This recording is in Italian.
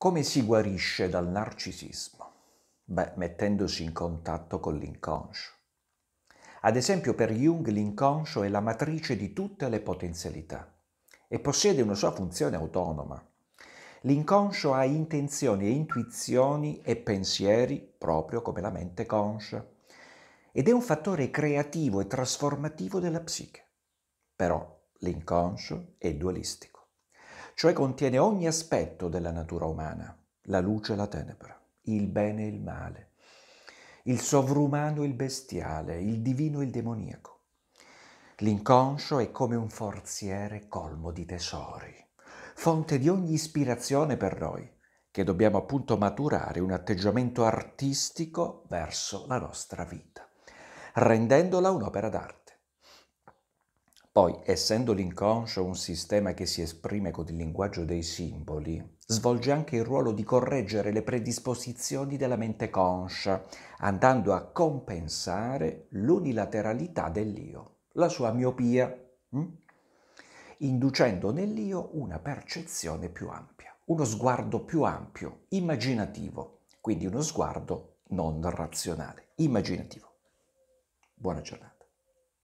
Come si guarisce dal narcisismo? Beh, mettendosi in contatto con l'inconscio. Ad esempio per Jung l'inconscio è la matrice di tutte le potenzialità e possiede una sua funzione autonoma. L'inconscio ha intenzioni e intuizioni e pensieri proprio come la mente conscia ed è un fattore creativo e trasformativo della psiche. Però l'inconscio è dualistico cioè contiene ogni aspetto della natura umana, la luce e la tenebra, il bene e il male, il sovrumano e il bestiale, il divino e il demoniaco. L'inconscio è come un forziere colmo di tesori, fonte di ogni ispirazione per noi, che dobbiamo appunto maturare un atteggiamento artistico verso la nostra vita, rendendola un'opera d'arte. Poi, essendo l'inconscio un sistema che si esprime con il linguaggio dei simboli, svolge anche il ruolo di correggere le predisposizioni della mente conscia, andando a compensare l'unilateralità dell'io, la sua miopia, mm? inducendo nell'io una percezione più ampia, uno sguardo più ampio, immaginativo, quindi uno sguardo non razionale, immaginativo. Buona giornata.